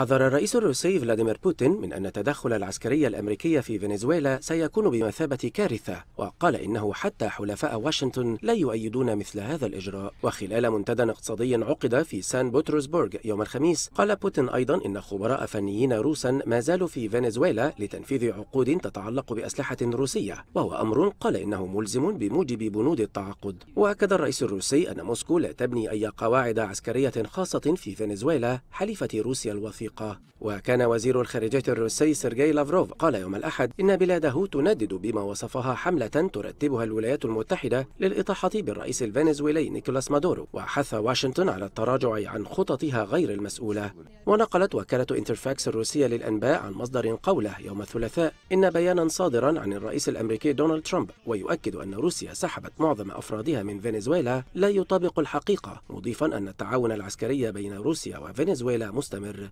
حذر الرئيس الروسي فلاديمير بوتين من أن التدخل العسكري الأمريكي في فنزويلا سيكون بمثابة كارثة وقال إنه حتى حلفاء واشنطن لا يؤيدون مثل هذا الإجراء وخلال منتدى اقتصادي عقد في سان بطرسبرغ يوم الخميس قال بوتين أيضا إن خبراء فنيين روسا ما زالوا في فنزويلا لتنفيذ عقود تتعلق بأسلحة روسية وهو أمر قال إنه ملزم بموجب بنود التعاقد وأكد الرئيس الروسي أن موسكو لا تبني أي قواعد عسكرية خاصة في فنزويلا حليفة روسيا الوثيقة الوثيقة وكان وزير الخارجية الروسي سيرجي لافروف قال يوم الأحد إن بلاده تندد بما وصفها حملة ترتبها الولايات المتحدة للإطاحة بالرئيس الفنزويلي نيكولاس مادورو وحث واشنطن على التراجع عن خططها غير المسؤولة ونقلت وكالة انترفاكس الروسية للأنباء عن مصدر قوله يوم الثلاثاء إن بيانا صادرا عن الرئيس الأمريكي دونالد ترامب ويؤكد أن روسيا سحبت معظم أفرادها من فنزويلا لا يطابق الحقيقة مضيفا أن التعاون العسكري بين روسيا وفنزويلا مستمر